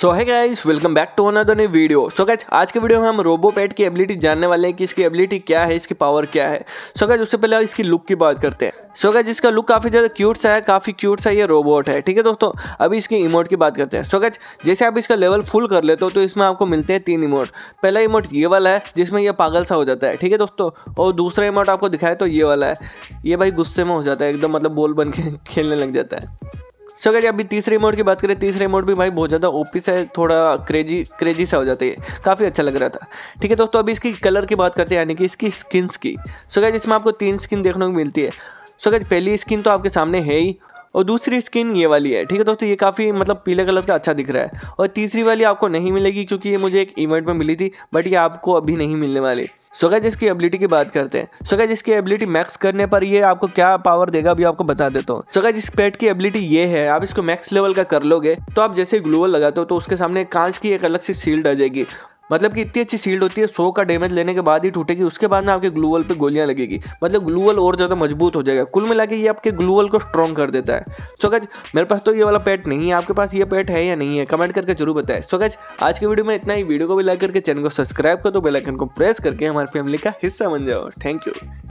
so hi guys welcome back to another new video so guys आज के video में हम रोबो पेट की एबिलिटी जानने वाले हैं कि इसकी एबिलिटी क्या है इसकी पावर क्या है सो so, उससे पहले इसकी लुक की बात करते हैं सो so, इसका लुक काफ़ी ज़्यादा क्यूट सा है काफ़ी क्यूट सा ये रोबोट है ठीक है दोस्तों अभी इसकी इमोट की बात करते हैं सो so, जैसे आप इसका लेवल फुल कर लेते हो तो इसमें आपको मिलते हैं तीन इमोट पहला इमोट ये वाला है जिसमें यह पागल सा हो जाता है ठीक है दोस्तों और दूसरा इमोट आपको दिखाए तो ये वाला है ये भाई गुस्से में हो जाता है एकदम मतलब बोल बन के खेलने लग जाता है सो अगर अभी तीसरे मोड की बात करें तीसरे मोड भी भाई बहुत ज़्यादा ओपी सा थोड़ा क्रेजी क्रेजी सा हो जाता है काफ़ी अच्छा लग रहा था ठीक है दोस्तों अभी इसकी कलर की बात करते हैं यानी कि इसकी स्किन्स की सो क्या इसमें आपको तीन स्किन देखने को मिलती है सो क्या पहली स्किन तो आपके सामने है ही और दूसरी स्किन ये वाली है ठीक है दोस्तों ये काफ़ी मतलब पीले कलर का अच्छा दिख रहा है और तीसरी वाली आपको नहीं मिलेगी क्योंकि ये मुझे एक इवेंट में मिली थी बट ये आपको अभी नहीं मिलने वाली सो गैज इसकी एबिलिटी की बात करते हैं सो गैज इसकी एबिलिटी मैक्स करने पर ये आपको क्या पावर देगा अभी आपको बता देता हूँ सो गैज इस पेट की एबिलिटी ये है आप इसको मैक्स लेवल का कर लोगे तो आप जैसे ग्लोवल लगाते हो तो उसके सामने कांच की एक अलग सी शील्ड आ जाएगी मतलब कि इतनी अच्छी शील्ड होती है सो का डैमेज लेने के बाद ही टूटेगी उसके बाद में आपके ग्लूवल पे गोलियां लगेगी मतलब ग्लूवल और ज़्यादा मजबूत हो जाएगा कुल मिला के ये आपके ग्लूवल को स्ट्रॉन्ग कर देता है सो गज मेरे पास तो ये वाला पेट नहीं है आपके पास ये पेट है या नहीं है कमेंट करके जरूर बताए सो गज आज की वीडियो में इतना ही वीडियो को भी लाइक करके चैनल को सब्सक्राइब कर दो बेलाइकन को प्रेस करके हमारे फैमिली का हिस्सा बन जाओ थैंक यू